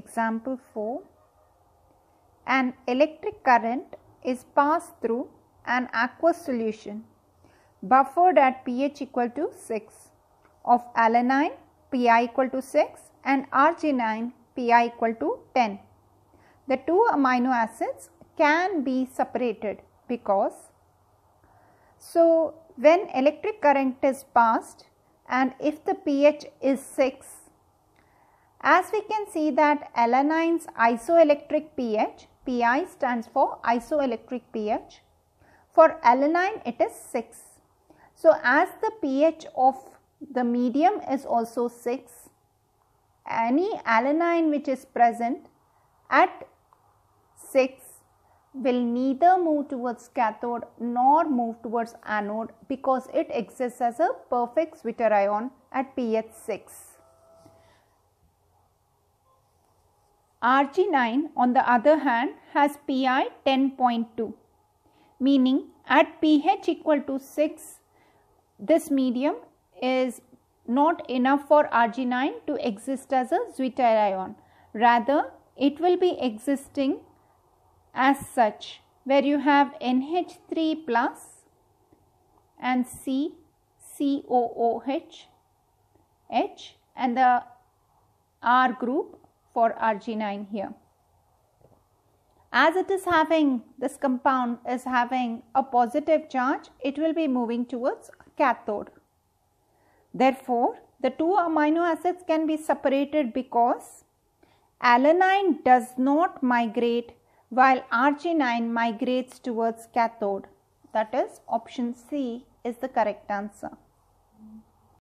Example 4 An electric current is passed through an aqueous solution buffered at pH equal to 6 of alanine Pi equal to 6 and arginine Pi equal to 10. The two amino acids can be separated because so when electric current is passed and if the pH is 6 as we can see that alanine's isoelectric pH, PI stands for isoelectric pH. For alanine it is 6. So as the pH of the medium is also 6, any alanine which is present at 6 will neither move towards cathode nor move towards anode because it exists as a perfect ion at pH 6. Rg9 on the other hand has pI 10.2 meaning at pH equal to 6 this medium is not enough for Rg9 to exist as a zwetyl ion rather it will be existing as such where you have NH3 plus and C COOH H and the R group for Rg9 here. As it is having, this compound is having a positive charge, it will be moving towards cathode. Therefore, the two amino acids can be separated because alanine does not migrate while arginine migrates towards cathode. That is option C is the correct answer.